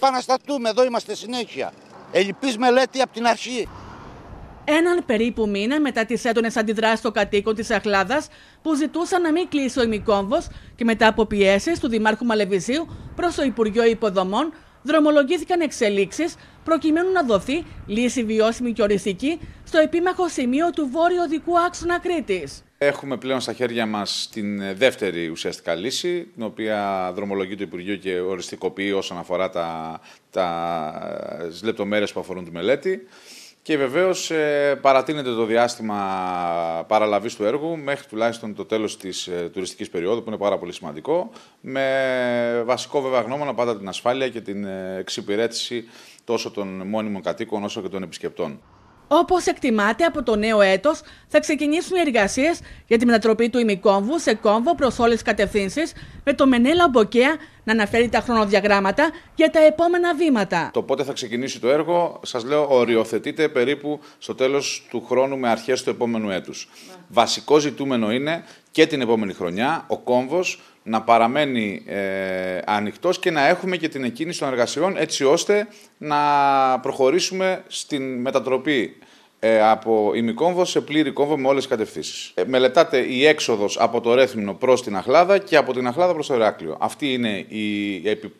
επαναστατούμε, εδώ είμαστε συνέχεια. Ελλειπής μελέτη από την αρχή. Έναν περίπου μήνα μετά τις έντονες αντιδράσεις των κατοίκων της Αχλάδας που ζητούσαν να μην κλείσει ο ημικόμβος και μετά από πιέσεις του Δημάρχου Μαλεβιζίου προς το Υπουργείο Υποδομών, δρομολογήθηκαν εξελίξεις προκειμένου να δοθεί λύση βιώσιμη και οριστική στο επίμαχο σημείο του βόρειο-δικού άξονα Κρήτης. Έχουμε πλέον στα χέρια μας την ε, δεύτερη ουσιαστικά λύση, την οποία δρομολογεί το Υπουργείο και οριστικοποιεί όσον αφορά τα, τα ε, λεπτομέρειες που αφορούν τη μελέτη. Και βεβαίως ε, παρατείνεται το διάστημα παραλαβής του έργου μέχρι τουλάχιστον το τέλος της ε, τουριστικής περίοδου, που είναι πάρα πολύ σημαντικό. Με βασικό βέβαια γνώμονα πάντα την ασφάλεια και την ε, εξυπηρέτηση τόσο των μόνιμων κατοίκων όσο και των επισκεπτών. Όπως εκτιμάται, από το νέο έτος θα ξεκινήσουν οι εργασίες για τη μετατροπή του ημικόμβου σε κόμβο προς όλες τις κατευθύνσεις με το Μενέλα Μποκέα να αναφέρει τα χρονοδιαγράμματα για τα επόμενα βήματα. Το πότε θα ξεκινήσει το έργο, σας λέω, οριοθετείται περίπου στο τέλος του χρόνου με αρχές του επόμενου έτους. Βασικό ζητούμενο είναι και την επόμενη χρονιά ο κόμβος να παραμένει ε, ανοιχτός και να έχουμε και την εκκίνηση των εργασιών έτσι ώστε να προχωρήσουμε στην μετατροπή ε, από ημικόμβο σε πλήρη κόμβο με όλες τις κατευθύνσεις. Ε, μελετάται η έξοδος από το Ρέθμινο προς την Αχλάδα και από την Αχλάδα προς το Εράκλειο. Αυτή είναι η,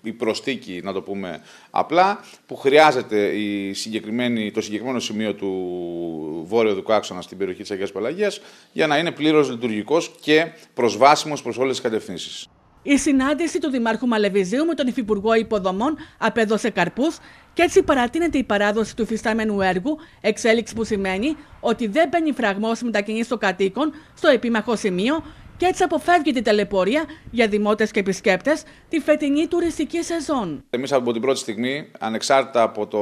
η προστίκη, να το πούμε απλά, που χρειάζεται η συγκεκριμένη, το συγκεκριμένο σημείο του βόρειο δικού άξονα στην περιοχή της Αγίας Παλαγία για να είναι πλήρως λειτουργικός και προσβάσιμος προς όλες τις κατευθύνσεις. Η συνάντηση του Δημάρχου Μαλεβιζίου με τον Υφυπουργό Υποδομών απέδωσε καρπούς και έτσι παρατείνεται η παράδοση του υφιστάμενου έργου, εξέλιξη που σημαίνει ότι δεν μπαίνει φραγμός μετακινήσεων των κατοίκων στο επίμαχο σημείο και έτσι αποφεύγει την τελεπορία για δημότες και επισκέπτες τη φετινή τουριστική σεζόν. Εμείς από την πρώτη στιγμή, ανεξάρτητα από το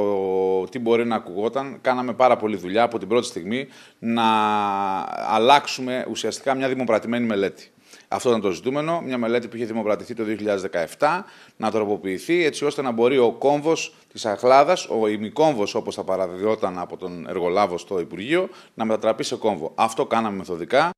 τι μπορεί να ακουγόταν, κάναμε πάρα πολύ δουλειά από την πρώτη στιγμή να αλλάξουμε ουσιαστικά μια δημοπρατημένη μελέτη. Αυτό ήταν το ζητούμενο. Μια μελέτη που είχε δημοκρατηθεί το 2017 να τροποποιηθεί έτσι ώστε να μπορεί ο κόμβος της Αχλάδας, ο ημικόμβος όπως θα παραδιδόταν από τον εργολάβο στο Υπουργείο, να μετατραπεί σε κόμβο. Αυτό κάναμε μεθοδικά.